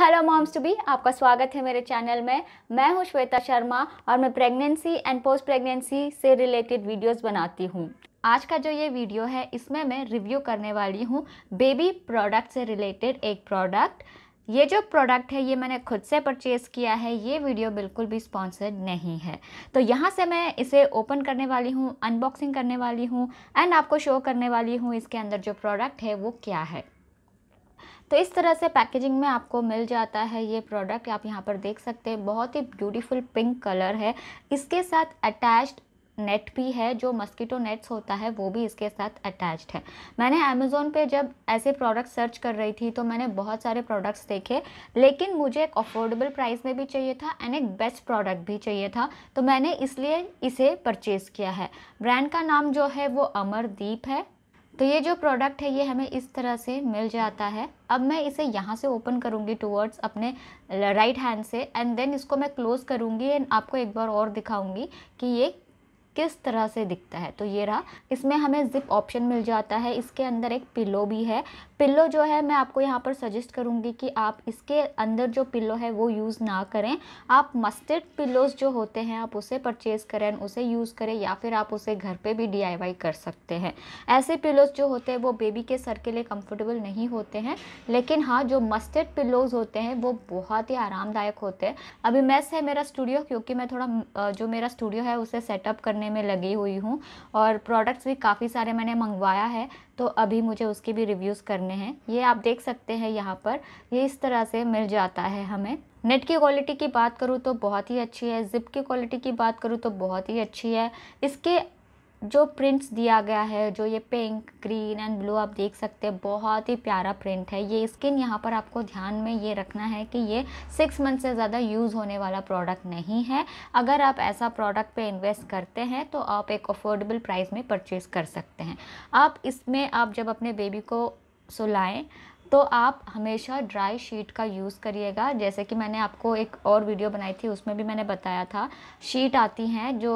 hello moms to be आपका स्वागत है मेरे चैनल में मैं हूं श्वेता शर्मा और मैं प्रेगनेंसी एंड पोस्ट प्रेगनेंसी से रिलेटेड वीडियोस बनाती हूं आज का जो ये वीडियो है इसमें मैं रिव्यू करने वाली हूं बेबी प्रोडक्ट से रिलेटेड एक प्रोडक्ट ये जो प्रोडक्ट है ये मैंने खुद से परचेज़ किया है ये वीडियो बिल्कुल भी स्पॉन्सर्ड नहीं है तो यहाँ से मैं इसे ओपन करने वाली हूँ अनबॉक्सिंग करने वाली हूँ एंड आपको शो करने वाली हूँ इसके अंदर जो प्रोडक्ट है वो क्या है तो इस तरह से पैकेजिंग में आपको मिल जाता है ये प्रोडक्ट आप यहाँ पर देख सकते हैं बहुत ही ब्यूटीफुल पिंक कलर है इसके साथ अटैच्ड नेट भी है जो मस्कीटो नेट्स होता है वो भी इसके साथ अटैच्ड है मैंने अमेज़ोन पे जब ऐसे प्रोडक्ट सर्च कर रही थी तो मैंने बहुत सारे प्रोडक्ट्स देखे लेकिन मुझे एक अफोर्डेबल प्राइस में भी चाहिए था एंड एक बेस्ट प्रोडक्ट भी चाहिए था तो मैंने इसलिए इसे परचेज़ किया है ब्रांड का नाम जो है वो अमरदीप है तो ये जो प्रोडक्ट है ये हमें इस तरह से मिल जाता है अब मैं इसे यहाँ से ओपन करूँगी टूवर्ड्स अपने राइट हैंड से एंड देन इसको मैं क्लोज़ करूँगी एंड आपको एक बार और दिखाऊँगी कि ये किस तरह से दिखता है तो ये रहा इसमें हमें ज़िप ऑप्शन मिल जाता है इसके अंदर एक पिल्लो भी है पिल्लो जो है मैं आपको यहाँ पर सजेस्ट करूँगी कि आप इसके अंदर जो पिल्लो है वो यूज़ ना करें आप मस्टर्ड पिल्लोज़ जो होते हैं आप उसे परचेज़ करें उसे यूज़ करें या फिर आप उसे घर पर भी डी कर सकते हैं ऐसे पिल्लोज़ जो होते हैं वो बेबी के सर के लिए कम्फर्टेबल नहीं होते हैं लेकिन हाँ जो मस्टर्ड पिल्लोज़ होते हैं वो बहुत ही आरामदायक होते हैं अभी मैस है मेरा स्टूडियो क्योंकि मैं थोड़ा जो मेरा स्टूडियो है उसे सेटअप करने में लगी हुई हूँ और प्रोडक्ट्स भी काफ़ी सारे मैंने मंगवाया है तो अभी मुझे उसके भी रिव्यूज़ करने हैं ये आप देख सकते हैं यहाँ पर ये इस तरह से मिल जाता है हमें नेट की क्वालिटी की बात करूँ तो बहुत ही अच्छी है ज़िप की क्वालिटी की बात करूँ तो बहुत ही अच्छी है इसके जो प्रिंट्स दिया गया है जो ये पिंक ग्रीन एंड ब्लू आप देख सकते हैं बहुत ही प्यारा प्रिंट है ये स्किन यहाँ पर आपको ध्यान में ये रखना है कि ये सिक्स मंथ से ज़्यादा यूज़ होने वाला प्रोडक्ट नहीं है अगर आप ऐसा प्रोडक्ट पे इन्वेस्ट करते हैं तो आप एक अफोर्डेबल प्राइस में परचेज़ कर सकते हैं आप इसमें आप जब अपने बेबी को सुलाएँ तो आप हमेशा ड्राई शीट का यूज़ करिएगा जैसे कि मैंने आपको एक और वीडियो बनाई थी उसमें भी मैंने बताया था शीट आती हैं जो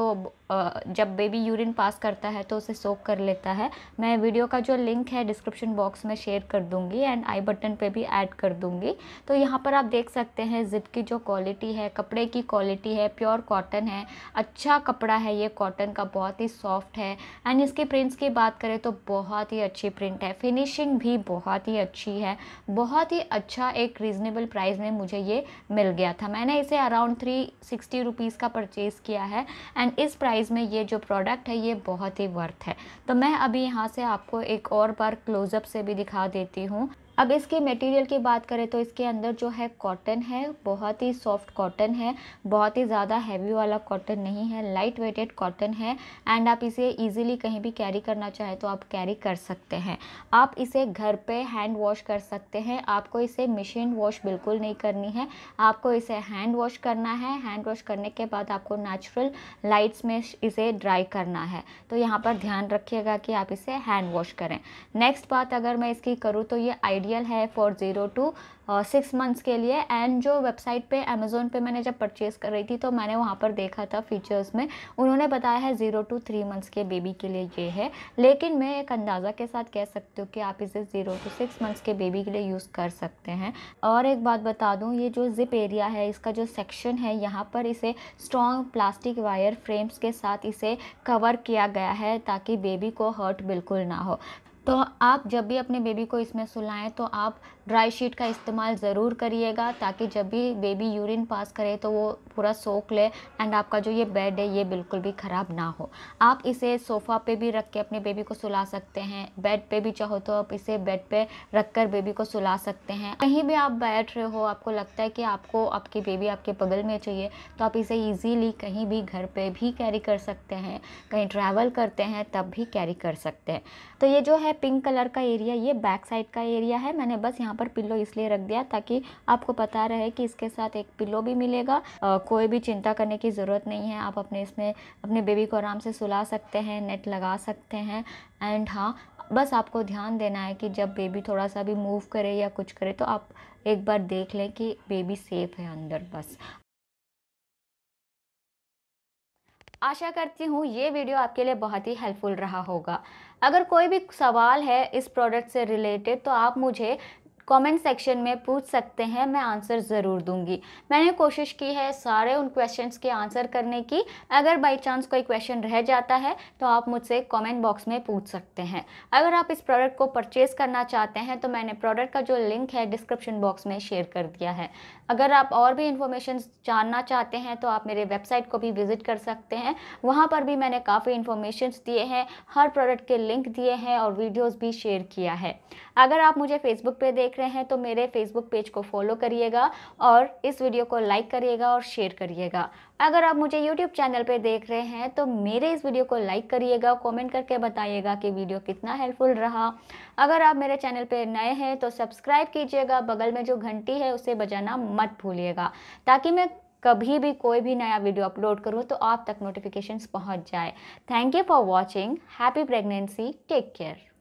जब बेबी यूरिन पास करता है तो उसे सोक कर लेता है मैं वीडियो का जो लिंक है डिस्क्रिप्शन बॉक्स में शेयर कर दूंगी एंड आई बटन पे भी ऐड कर दूंगी तो यहाँ पर आप देख सकते हैं ज़िप की जो क्वालिटी है कपड़े की क्वालिटी है प्योर कॉटन है अच्छा कपड़ा है ये कॉटन का बहुत ही सॉफ्ट है एंड इसके प्रिंट्स की बात करें तो बहुत ही अच्छी प्रिंट है फिनिशिंग भी बहुत ही अच्छी है बहुत ही अच्छा एक रीज़नेबल प्राइस में मुझे ये मिल गया था मैंने इसे अराउंड थ्री सिक्सटी रुपीज़ का परचेज़ किया है एंड इस प्राइस में ये जो प्रोडक्ट है ये बहुत ही वर्थ है तो मैं अभी यहाँ से आपको एक और बार क्लोजअप से भी दिखा देती हूँ अब इसके मटेरियल की बात करें तो इसके अंदर जो है कॉटन है बहुत ही सॉफ्ट कॉटन है बहुत ही ज़्यादा हैवी वाला कॉटन नहीं है लाइट वेटेड कॉटन है एंड आप इसे इजीली कहीं भी कैरी करना चाहें तो आप कैरी कर सकते हैं आप इसे घर पे हैंड वॉश कर सकते हैं आपको इसे मशीन वॉश बिल्कुल नहीं करनी है आपको इसे हैंड वॉश करना है हैंड वॉश करने के बाद आपको नेचुरल लाइट्स में इसे ड्राई करना है तो यहाँ पर ध्यान रखिएगा कि आप इसे हैंड वॉश करें नेक्स्ट बात अगर मैं इसकी करूँ तो ये आइडिया आइडियल है for zero to six months के लिए एंड जो वेबसाइट पे अमेज़ोन पे मैंने जब परचेज़ कर रही थी तो मैंने वहाँ पर देखा था फीचर्स में उन्होंने बताया है ज़ीरो टू थ्री मंथ्स के बेबी के लिए ये है लेकिन मैं एक अंदाज़ा के साथ कह सकती हूँ कि आप इसे ज़ीरो टू सिक्स मंथ्स के बेबी के लिए यूज़ कर सकते हैं और एक बात बता दूँ ये जो जिप एरिया है इसका जो सेक्शन है यहाँ पर इसे स्ट्रॉन्ग प्लास्टिक वायर फ्रेम्स के साथ इसे कवर किया गया है ताकि बेबी को हर्ट बिल्कुल ना हो तो आप जब भी अपने बेबी को इसमें सुलाएं तो आप ड्राई शीट का इस्तेमाल ज़रूर करिएगा ताकि जब भी बेबी यूरिन पास करे तो वो पूरा सोख ले एंड आपका जो ये बेड है ये बिल्कुल भी ख़राब ना हो आप इसे सोफ़ा पे भी रख के अपने बेबी को सुला सकते हैं बेड पे भी चाहो तो आप इसे बेड पे रख कर बेबी को सुला सकते हैं कहीं भी आप बैठ रहे हो आपको लगता है कि आपको आपकी बेबी आपके बगल में चाहिए तो आप इसे ईजीली कहीं भी घर पर भी कैरी कर सकते हैं कहीं ट्रैवल करते हैं तब भी कैरी कर सकते हैं तो ये जो है पिंक कलर का एरिया ये बैक साइड का एरिया है मैंने बस यहाँ पर पिल्लो इसलिए रख दिया ताकि आपको पता रहे कि इसके साथ एक पिल्लो भी मिलेगा आ, कोई भी चिंता करने की ज़रूरत नहीं है आप अपने इसमें अपने बेबी को आराम से सुला सकते हैं नेट लगा सकते हैं एंड हाँ बस आपको ध्यान देना है कि जब बेबी थोड़ा सा भी मूव करे या कुछ करे तो आप एक बार देख लें कि बेबी सेफ़ है अंदर बस आशा करती हूँ ये वीडियो आपके लिए बहुत ही हेल्पफुल रहा होगा अगर कोई भी सवाल है इस प्रोडक्ट से रिलेटेड तो आप मुझे कमेंट सेक्शन में पूछ सकते हैं मैं आंसर ज़रूर दूंगी मैंने कोशिश की है सारे उन क्वेश्चंस के आंसर करने की अगर बाई चांस कोई क्वेश्चन रह जाता है तो आप मुझसे कमेंट बॉक्स में पूछ सकते हैं अगर आप इस प्रोडक्ट को परचेज़ करना चाहते हैं तो मैंने प्रोडक्ट का जो लिंक है डिस्क्रिप्शन बॉक्स में शेयर कर दिया है अगर आप और भी इन्फॉर्मेशन जानना चाहते हैं तो आप मेरे वेबसाइट को भी विज़िट कर सकते हैं वहाँ पर भी मैंने काफ़ी इन्फॉर्मेशन दिए हैं हर प्रोडक्ट के लिंक दिए हैं और वीडियोज़ भी शेयर किया है अगर आप मुझे फेसबुक पर देख देख रहे हैं तो मेरे फेसबुक पेज को फॉलो करिएगा और इस वीडियो को लाइक करिएगा और शेयर करिएगा अगर आप मुझे यूट्यूब चैनल पर देख रहे हैं तो मेरे इस वीडियो को लाइक करिएगा कॉमेंट करके बताइएगा कि वीडियो कितना हेल्पफुल रहा अगर आप मेरे चैनल पर नए हैं तो सब्सक्राइब कीजिएगा बगल में जो घंटी है उसे बजाना मत भूलिएगा ताकि मैं कभी भी कोई भी नया वीडियो अपलोड करूँ तो आप तक नोटिफिकेशंस पहुँच जाए thank you for watching happy pregnancy take care